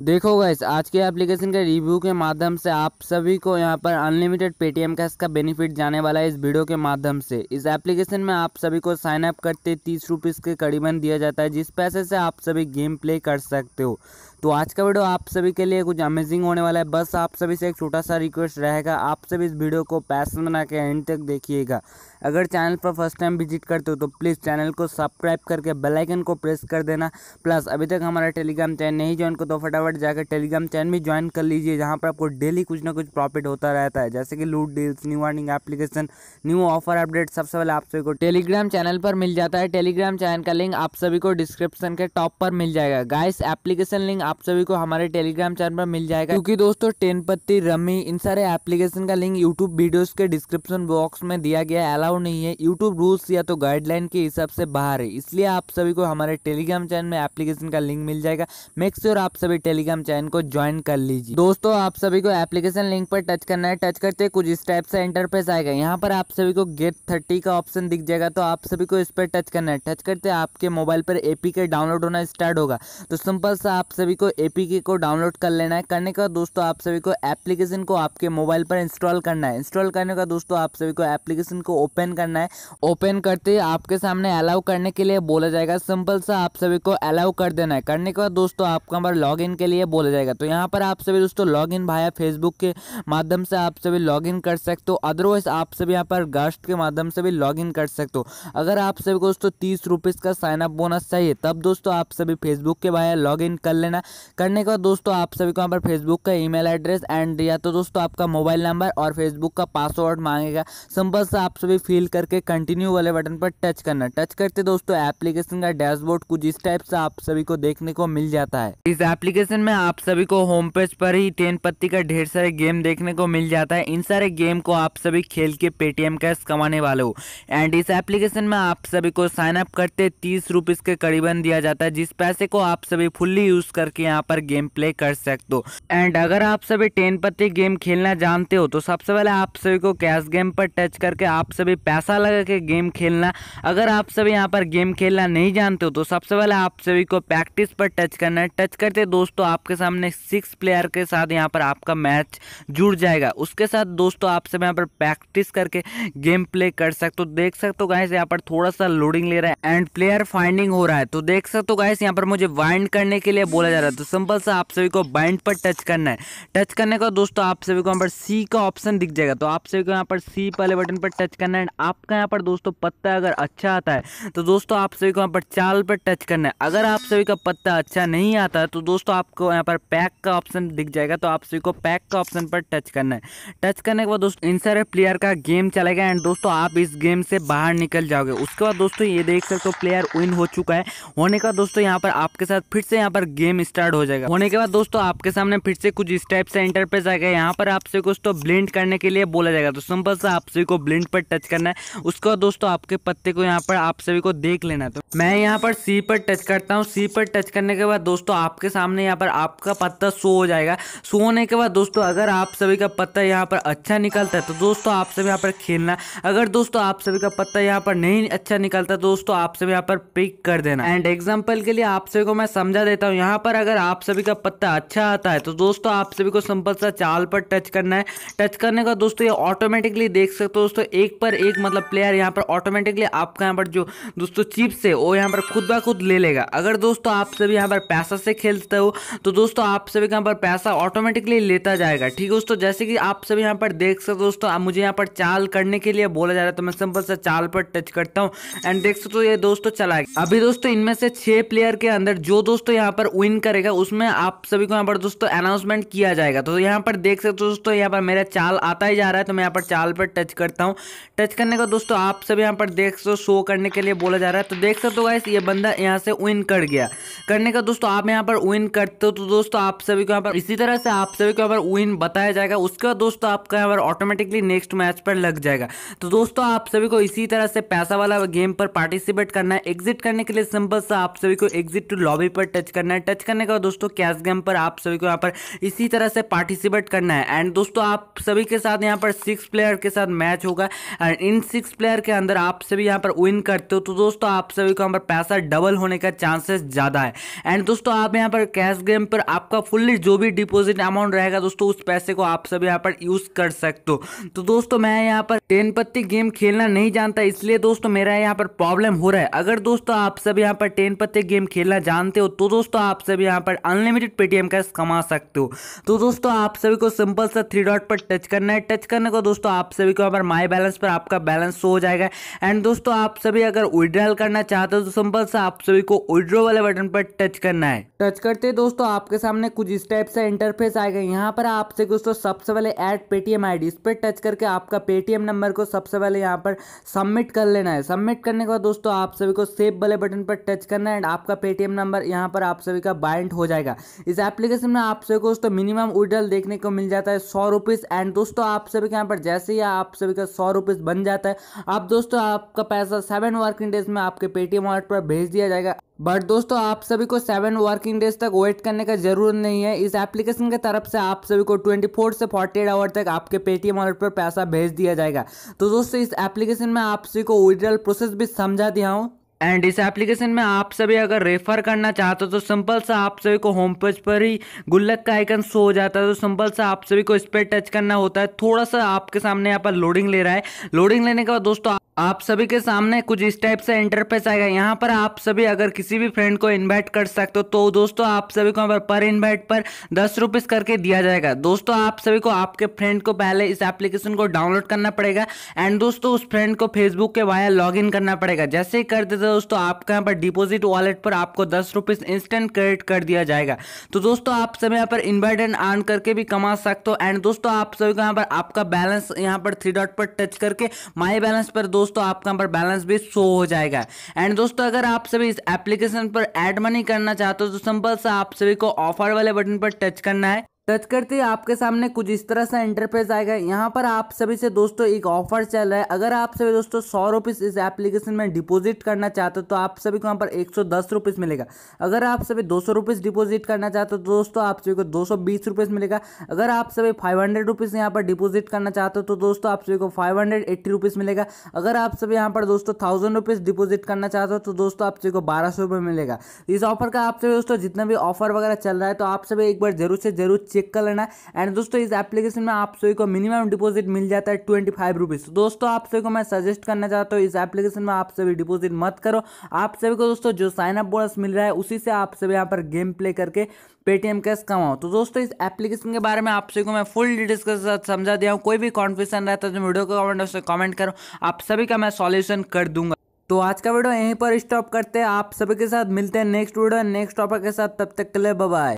देखो गाइस आज के एप्लीकेशन के रिव्यू के माध्यम से आप सभी को यहाँ पर अनलिमिटेड पेटीएम कैश का बेनिफिट जाने वाला है इस वीडियो के माध्यम से इस एप्लीकेशन में आप सभी को साइन अप करते तीस रुपीज़ के करीबन दिया जाता है जिस पैसे से आप सभी गेम प्ले कर सकते हो तो आज का वीडियो आप सभी के लिए कुछ अमेजिंग होने वाला है बस आप सभी से एक छोटा सा रिक्वेस्ट रहेगा आप सभी इस वीडियो को पैसन बना के एंड तक देखिएगा अगर चैनल पर फर्स्ट टाइम विजिट करते हो तो प्लीज़ चैनल को सब्सक्राइब करके बेल आइकन को प्रेस कर देना प्लस अभी तक हमारा टेलीग्राम चैनल नहीं ज्वाइन को तो फटाफट जाकर टेलीग्राम चैनल भी ज्वाइन कर लीजिए जहाँ पर आपको डेली कुछ ना कुछ प्रॉफिट होता रहता है जैसे कि लूट deals new earning application new offer update सबसे पहले आप सभी को टेलीग्राम चैनल पर मिल जाता है टेलीग्राम चैनल का लिंक आप सभी को डिस्क्रिप्शन के टॉप पर मिल जाएगा गाइस एप्लीकेशन लिंक आप सभी को हमारे टेलीग्राम चैनल पर मिल जाएगा क्योंकि दोस्तों टेन पत्ती रमी इन सारे एप्लीकेशन का लिंक यूट्यूब वीडियोस के डिस्क्रिप्शन बॉक्स में दिया गया अलाउ नहीं है यूट्यूब रूल्स या तो गाइडलाइन के हिसाब से बाहर है इसलिए आप सभी को हमारे टेलीग्राम चैनल में एप्लीकेशन का लिंक मिल जाएगा मेक श्योर आप सभी टेलीग्राम चैनल को ज्वाइन कर लीजिए दोस्तों आप सभी को एप्लीकेशन लिंक पर टच करना है टच करते कुछ इस टाइप से इंटरफेस आएगा यहाँ पर आप सभी को गेट थर्टी का ऑप्शन दिख जाएगा तो आप सभी को इस पर टच करना है टच करते आपके मोबाइल पर एपी डाउनलोड होना स्टार्ट होगा तो सिंपल सा आप सभी को को एपीके को डाउनलोड कर लेना है करने का दोस्तों आप सभी को एप्लीकेशन को आपके मोबाइल पर इंस्टॉल करना है इंस्टॉल करने का दोस्तों आप सभी को एप्लीकेशन को ओपन करना है ओपन करते ही आपके सामने अलाउ करने के लिए बोला जाएगा सिंपल सा आप सभी को अलाउ कर देना है करने के बाद दोस्तों आपका बार लॉग इन के लिए बोला जाएगा तो यहाँ पर आप सभी दोस्तों इन भाया फेसबुक के माध्यम से आप सभी इन कर सकते हो अदरवाइज आप सभी यहाँ पर गस्ट के माध्यम से भी इन कर सकते हो अगर आप सभी को दोस्तों तीस रुपीज़ का साइनअप बोनस चाहिए तब दोस्तों आप सभी फेसबुक के भाया इन कर लेना करने के बाद दोस्तों आप सभी को यहाँ पर फेसबुक का ईमेल एड्रेस एंड या तो दोस्तों आपका मोबाइल नंबर और फेसबुक का पासवर्ड मांगेगा सिंपल से आप सभी फिल करके कंटिन्यू वाले बटन पर टच करना टच करते दोस्तों एप्लीकेशन का डैशबोर्ड कुछ इस टाइप से आप सभी को देखने को मिल जाता है इस एप्लीकेशन में आप सभी को होम पेज पर ही टेन पत्ती का ढेर सारे गेम देखने को मिल जाता है इन सारे गेम को आप सभी खेल के पेटीएम कैश कमाने वाले हो एंड इस एप्लीकेशन में आप सभी को साइन अप करते तीस रुपीज़ के करीबन दिया जाता है जिस पैसे को आप सभी फुल्ली यूज़ कर करके यहाँ पर गेम प्ले कर सकते हो एंड अगर आप सभी टेन पत्ती गेम खेलना जानते हो तो सबसे पहले आप सभी को कैश गेम पर टच करके आप सभी पैसा लगा के गेम खेलना अगर आप सभी यहाँ पर गेम खेलना नहीं जानते हो तो सबसे पहले आप सभी को प्रैक्टिस पर टच करना है टच करते दोस्तों आपके सामने सिक्स प्लेयर के साथ यहाँ पर आपका मैच जुड़ जाएगा उसके साथ दोस्तों आप सभी यहाँ पर प्रैक्टिस करके गेम प्ले कर सकते हो देख सकते हो गाइस यहाँ पर थोड़ा सा लोडिंग ले रहा है एंड प्लेयर फाइंडिंग हो रहा है तो देख सकते हो गाइस यहाँ पर मुझे वाइंड करने के लिए बोला जा रहा है रहा है तो सिंपल सा आप सभी को बाइंड पर टच करना है टच करने का दोस्तों आप सभी को यहाँ पर सी का ऑप्शन दिख जाएगा तो आप सभी को यहाँ पर सी पहले बटन पर टच करना है आपका यहाँ पर दोस्तों पत्ता अगर अच्छा आता है तो दोस्तों आप सभी को यहाँ पर चाल पर टच करना है अगर आप सभी का पत्ता अच्छा नहीं आता है तो दोस्तों आपको यहाँ पर पैक का ऑप्शन दिख जाएगा तो आप सभी को पैक का ऑप्शन पर टच करना है टच करने के बाद दोस्तों इन सारे प्लेयर का गेम चलेगा एंड दोस्तों आप इस गेम से बाहर निकल जाओगे उसके बाद दोस्तों ये देख सकते हो प्लेयर विन हो चुका है होने का दोस्तों यहाँ पर आपके साथ फिर से यहाँ पर गेम स्टार्ट हो जाएगा होने के बाद दोस्तों आपके सामने फिर से कुछ इस टाइप से इंटरफेस आ गया यहाँ पर आपसे कुछ तो ब्लेंड करने के लिए बोला जाएगा तो सिंपल सा आप सभी को ब्लेंड पर टच करना है उसके बाद दोस्तों आपके पत्ते को यहाँ पर आप सभी को देख लेना तो मैं यहाँ पर सी पर टच करता हूँ सी पर टच करने के बाद दोस्तों आपके सामने यहाँ पर आपका पत्ता शो हो जाएगा शो होने के बाद दोस्तों अगर आप सभी का पत्ता यहाँ पर अच्छा निकलता है तो दोस्तों आप सभी यहाँ पर खेलना अगर दोस्तों आप सभी का पत्ता यहाँ पर नहीं अच्छा निकलता तो दोस्तों आप सभी यहाँ पर पिक कर देना एंड एग्जाम्पल के लिए आप सभी को मैं समझा देता हूँ यहाँ पर अगर आप सभी का पत्ता अच्छा आता है तो दोस्तों आप सभी को सिंपल सा चाल पर टच करना है टच करने का दोस्तों ये ऑटोमेटिकली देख सकते हो दोस्तों एक पर एक मतलब प्लेयर यहाँ पर ऑटोमेटिकली आपका यहाँ पर जो दोस्तों चिप्स है वो यहाँ पर खुद ब खुद ले लेगा अगर दोस्तों आप सभी यहाँ पर पैसा से खेलते हो तो दोस्तों आप सभी का यहाँ पर पैसा ऑटोमेटिकली लेता जाएगा ठीक है दोस्तों जैसे कि आप सभी यहाँ पर देख सकते हो दोस्तों मुझे यहाँ पर चाल करने के लिए बोला जा रहा है तो मैं सिंपल सा चाल पर टच करता हूँ एंड देख सकते हो ये दोस्तों चला अभी दोस्तों इनमें से छह प्लेयर के अंदर जो दोस्तों यहाँ पर विन कर करेगा उसमें आप सभी को यहाँ पर दोस्तों अनाउंसमेंट किया जाएगा तो यहाँ पर देख सकते हो दोस्तों यहाँ पर मेरा चाल आता ही जा रहा है तो मैं यहाँ पर चाल पर टच करता हूँ टच करने का दोस्तों आप सभी यहाँ पर देख सो शो करने के लिए बोला जा रहा है तो देख सकते हो गाइस ये बंदा यहाँ से विन कर गया करने का दोस्तों आप यहाँ पर विन करते हो तो दोस्तों आप सभी को यहाँ पर इसी तरह से आप सभी को यहाँ पर विन बताया जाएगा उसके बाद दोस्तों आपका यहाँ पर ऑटोमेटिकली नेक्स्ट मैच पर लग जाएगा तो दोस्तों आप सभी को इसी तरह से पैसा वाला गेम पर पार्टिसिपेट करना है एग्जिट करने के लिए सिंपल सा आप सभी को एग्जिट टू लॉबी पर टच करना है टच करने करने का दोस्तों कैश गेम पर आप सभी को यहाँ पर इसी तरह से पार्टिसिपेट करना है एंड दोस्तों आप सभी के साथ यहाँ पर सिक्स प्लेयर के साथ मैच होगा एंड इन सिक्स प्लेयर के अंदर आप सभी यहाँ पर विन करते हो तो दोस्तों आप सभी को यहाँ पर पैसा डबल होने का चांसेस ज़्यादा है एंड दोस्तों आप यहाँ पर कैश गेम पर आपका फुल्ली जो भी डिपोजिट अमाउंट रहेगा दोस्तों उस पैसे को आप सभी यहाँ पर यूज़ कर सकते हो तो दोस्तों मैं यहाँ पर टेन पत्ती गेम खेलना नहीं जानता इसलिए दोस्तों मेरा यहाँ पर प्रॉब्लम हो रहा है अगर दोस्तों आप सभी यहाँ पर टेन पत्ते गेम खेलना जानते हो तो दोस्तों आप सभी यहाँ पर अनलिमिटेड पेटीएम कैश कमा सकते हो तो दोस्तों आप सभी को सिंपल सा थ्री डॉट पर टच करना है टच करने को दोस्तों आप सभी को यहाँ पर माई बैलेंस पर आपका बैलेंस शो हो जाएगा एंड दोस्तों आप सभी अगर विड्रॉल करना चाहते हो तो सिंपल सा आप सभी को विड्रो वाले बटन पर टच करना है टच करते दोस्तों आपके सामने कुछ इस टाइप से इंटरफेस आएगा यहाँ पर आप सभी दोस्तों सबसे पहले एड पेटीएम आई इस पर टच करके आपका पेटीएम नंबर को सबसे पहले यहाँ पर सबमिट कर लेना है सबमिट करने के बाद दोस्तों आप सभी को सेव वाले बटन पर टच करना है एंड आपका पेटीएम नंबर यहाँ पर आप सभी का बाय करंट हो जाएगा इस एप्लीकेशन में आप सभी को दोस्तों मिनिमम उडल देखने को मिल जाता है सौ रुपीस एंड दोस्तों आप सभी के यहाँ पर जैसे ही आप सभी का सौ रुपीस बन जाता है आप दोस्तों आपका पैसा सेवन वर्किंग डेज में आपके पेटीएम वॉलेट पर भेज दिया जाएगा बट दोस्तों आप सभी को सेवन वर्किंग डेज तक वेट करने का जरूरत नहीं है इस एप्लीकेशन के तरफ से आप सभी को ट्वेंटी फोर से फोर्टी एट आवर तक आपके पेटीएम वॉलेट पर पैसा भेज दिया जाएगा तो दोस्तों इस एप्लीकेशन में आप सभी को विड्रॉल प्रोसेस भी समझा दिया हूँ एंड इस एप्लीकेशन में आप सभी अगर रेफर करना चाहते हो तो सिंपल सा आप सभी को होम पेज पर ही गुल्लक का आइकन शो हो जाता है तो सिंपल सा आप सभी को इस पर टच करना होता है थोड़ा सा आपके सामने यहाँ पर लोडिंग ले रहा है लोडिंग लेने के बाद दोस्तों आप सभी के सामने कुछ इस टाइप से इंटरफेस आएगा यहाँ पर आप सभी अगर किसी भी फ्रेंड को इनवाइट कर सकते हो तो दोस्तों आप सभी को यहाँ पर इन्वाइट इनवाइट पर दस रुपीज़ करके दिया जाएगा दोस्तों आप सभी को आपके फ्रेंड को पहले इस एप्लीकेशन को डाउनलोड करना पड़ेगा एंड दोस्तों उस फ्रेंड को फेसबुक के वाया लॉग करना पड़ेगा जैसे ही कर देते से दोस्तों आपके यहाँ पर डिपोजिट वॉलेट पर आपको दस रुपीज़ इंस्टेंट क्रेडिट कर दिया जाएगा तो दोस्तों आप सभी यहाँ पर इन्वर्ट एंड अर्न करके भी कमा सकते हो एंड दोस्तों आप सभी को यहाँ पर आपका बैलेंस यहाँ पर थ्री डॉट पर टच करके माई बैलेंस पर दोस्तों आपके यहाँ पर बैलेंस भी शो हो जाएगा एंड दोस्तों अगर आप सभी इस एप्लीकेशन पर एड मनी करना चाहते हो तो सिंपल सा आप सभी को ऑफर वाले बटन पर टच करना है टच करते ही आपके सामने कुछ इस तरह से इंटरफेस आएगा यहाँ पर आप सभी से दोस्तों एक ऑफर चल रहा है अगर आप सभी दोस्तों सौ रुपीस इस एप्लीकेशन में डिपॉजिट करना चाहते हो तो आप सभी को यहाँ पर एक सौ दस रुपीस मिलेगा अगर आप सभी दो सौ रुपीस डिपॉजिट करना चाहते हो तो दोस्तों आप सभी को दो सौ बीस रुपीस मिलेगा अगर आप सभी फाइव हंड्रेड रुपीज़ यहाँ पर डिपॉजिट करना चाहते हो तो दोस्तों आप सभी को फाइव हंड्रेड एट्टी रुपीज़ मिलेगा अगर आप सभी यहाँ पर दोस्तों थाउजेंड रुपीज़ डिपॉजिट करना चाहते हो तो दोस्तों आप सभी को बारह सौ रुपये मिलेगा इस ऑफर का आप सभी दोस्तों जितना भी ऑफर वगैरह चल रहा है तो आप सभी एक बार जरूर से जरूर चेक कर लेना एंड दोस्तों इस एप्लीकेशन में आप सभी को मिनिमम डिपॉजिट मिल जाता है ट्वेंटी फाइव रुपीज़ दोस्तों आप सभी को मैं सजेस्ट करना चाहता हूँ इस एप्लीकेशन में आप सभी डिपॉजिट मत करो आप सभी को दोस्तों जो साइनअप बोनस मिल रहा है उसी से आप सभी यहाँ पर गेम प्ले करके पेटीएम कैश कमाओ तो दोस्तों इस एप्लीकेशन के बारे में आप सभी को मैं फुल डिटेल्स के साथ समझा दिया हूँ कोई भी कॉन्फ्यूजन रहता है तो वीडियो को कमेंट से कमेंट करो आप सभी का मैं सॉल्यूशन कर दूंगा तो आज का वीडियो यहीं पर स्टॉप करते हैं आप सभी के साथ मिलते हैं नेक्स्ट वीडियो नेक्स्ट टॉपिक के साथ तब तक के लिए बाय